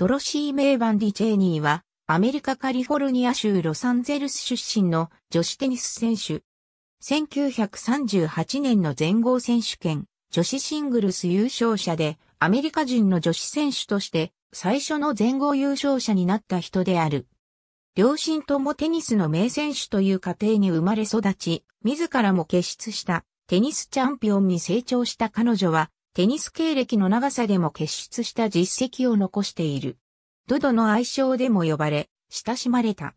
ドロシー・メイ・バンディ・チェーニーは、アメリカカリフォルニア州ロサンゼルス出身の女子テニス選手。1938年の全豪選手権、女子シングルス優勝者で、アメリカ人の女子選手として、最初の全豪優勝者になった人である。両親ともテニスの名選手という家庭に生まれ育ち、自らも結出したテニスチャンピオンに成長した彼女は、テニス経歴の長さでも結出した実績を残している。ドドの愛称でも呼ばれ、親しまれた。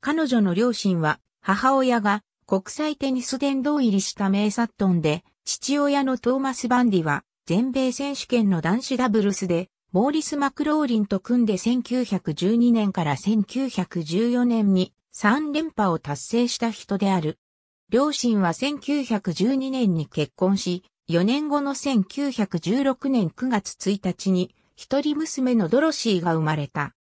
彼女の両親は、母親が国際テニス殿堂入りした名サットンで、父親のトーマス・バンディは、全米選手権の男子ダブルスで、モーリス・マクローリンと組んで1912年から1914年に3連覇を達成した人である。両親は1912年に結婚し、4年後の1916年9月1日に、一人娘のドロシーが生まれた。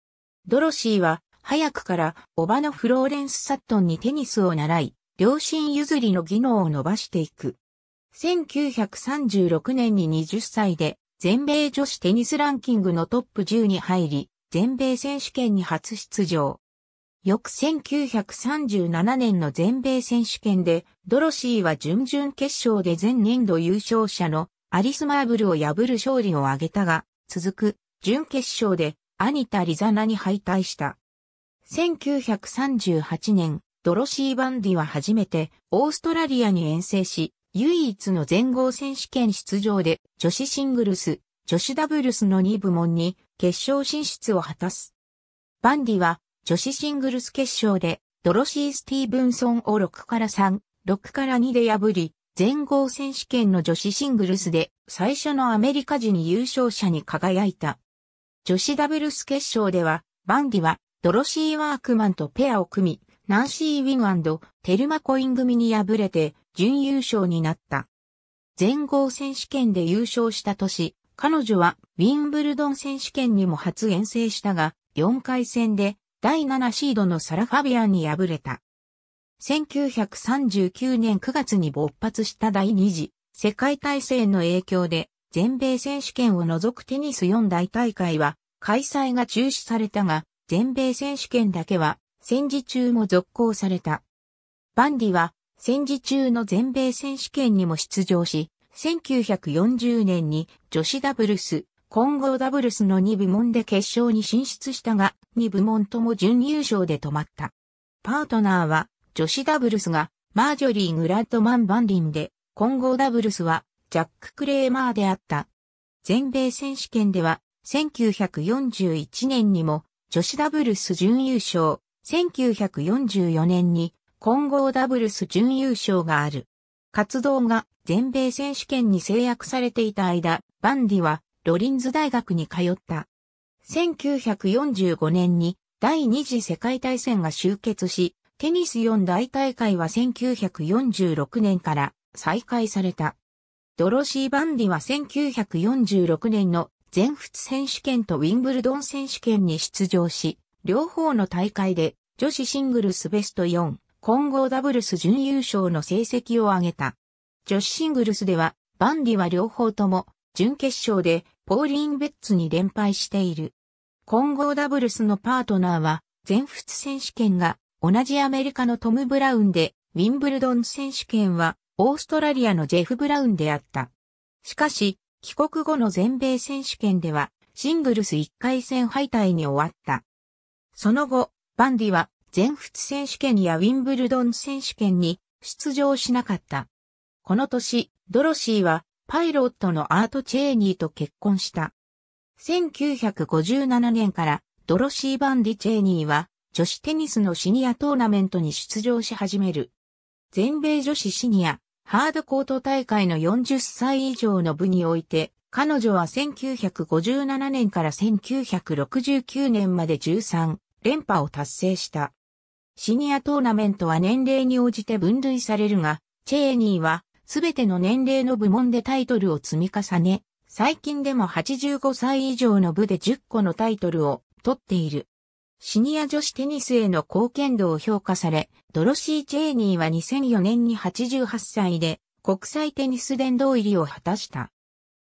ドロシーは、早くから、おばのフローレンス・サットンにテニスを習い、両親譲りの技能を伸ばしていく。1936年に20歳で、全米女子テニスランキングのトップ10に入り、全米選手権に初出場。翌1937年の全米選手権で、ドロシーは準々決勝で前年度優勝者のアリス・マーブルを破る勝利を挙げたが、続く準決勝でアニタ・リザナに敗退した。1938年、ドロシー・バンディは初めてオーストラリアに遠征し、唯一の全豪選手権出場で女子シングルス、女子ダブルスの2部門に決勝進出を果たす。バンディは女子シングルス決勝で、ドロシー・スティーブンソンを6から3、6から2で破り、全豪選手権の女子シングルスで最初のアメリカ人優勝者に輝いた。女子ダブルス決勝では、バンディはドロシー・ワークマンとペアを組み、ナンシー・ウィンテルマ・コイン組に敗れて準優勝になった。全豪選手権で優勝した年、彼女はウィンブルドン選手権にも初遠征したが、4回戦で第7シードのサラ・ファビアンに敗れた。1939年9月に勃発した第二次世界大戦の影響で全米選手権を除くテニス4大大会は開催が中止されたが全米選手権だけは戦時中も続行された。バンディは戦時中の全米選手権にも出場し、1940年に女子ダブルス混合ダブルスの2部門で決勝に進出したが、2部門とも準優勝で止まった。パートナーは、女子ダブルスが、マージョリー・グラッドマン・バンリンで、混合ダブルスは、ジャック・クレーマーであった。全米選手権では、1941年にも、女子ダブルス準優勝、1944年に、混合ダブルス準優勝がある。活動が全米選手権に制約されていた間、バンディはロリンズ大学に通った。1945年に第二次世界大戦が終結し、テニス4大大会は1946年から再開された。ドロシー・バンディは1946年の全仏選手権とウィンブルドン選手権に出場し、両方の大会で女子シングルスベスト4、混合ダブルス準優勝の成績を上げた。女子シングルスでは、バンディは両方とも準決勝でポーリーン・ベッツに連敗している。混合ダブルスのパートナーは、全仏選手権が同じアメリカのトム・ブラウンで、ウィンブルドン選手権はオーストラリアのジェフ・ブラウンであった。しかし、帰国後の全米選手権では、シングルス1回戦敗退に終わった。その後、バンディは全仏選手権やウィンブルドン選手権に出場しなかった。この年、ドロシーはパイロットのアート・チェーニーと結婚した。1957年からドロシー・バンディ・チェーニーは女子テニスのシニアトーナメントに出場し始める。全米女子シニアハードコート大会の40歳以上の部において、彼女は1957年から1969年まで13連覇を達成した。シニアトーナメントは年齢に応じて分類されるが、チェーニーはすべての年齢の部門でタイトルを積み重ね、最近でも85歳以上の部で10個のタイトルを取っている。シニア女子テニスへの貢献度を評価され、ドロシー・チェーニーは2004年に88歳で国際テニス殿堂入りを果たした。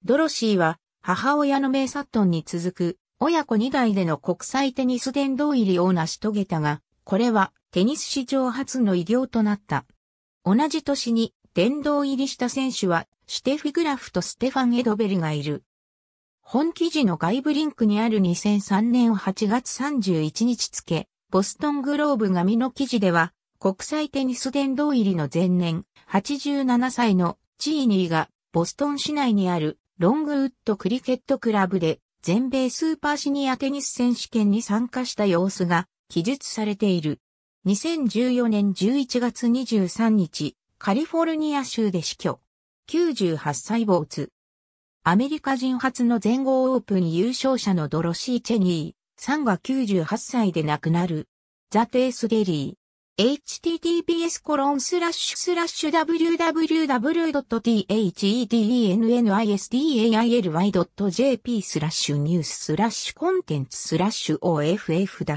ドロシーは母親の名サットンに続く親子2代での国際テニス殿堂入りを成し遂げたが、これはテニス史上初の偉業となった。同じ年に殿堂入りした選手は、シュテフィグラフとステファン・エドベルがいる。本記事の外部リンクにある2003年8月31日付、ボストングローブ紙の記事では、国際テニス殿堂入りの前年、87歳のチーニーが、ボストン市内にあるロングウッドクリケットクラブで、全米スーパーシニアテニス選手権に参加した様子が記述されている。2014年11月23日、カリフォルニア州で死去。98歳没。アメリカ人初の全豪オープン優勝者のドロシー・チェニー、3が98歳で亡くなる。ザ・テイス・デリー。https www.thedennisdaily.jp スラッシュニューススラッシュコンテンツスラッシュ off-court ス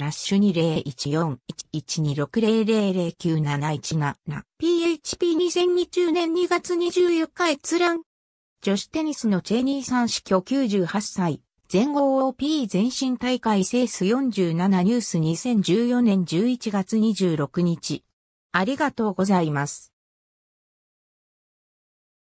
ラッシュ20141126000971 7 PHP2020 年2月24日閲覧女子テニスのチェニーさん死去98歳全豪 OP 全身大会セース47ニュース2014年11月26日。ありがとうございます。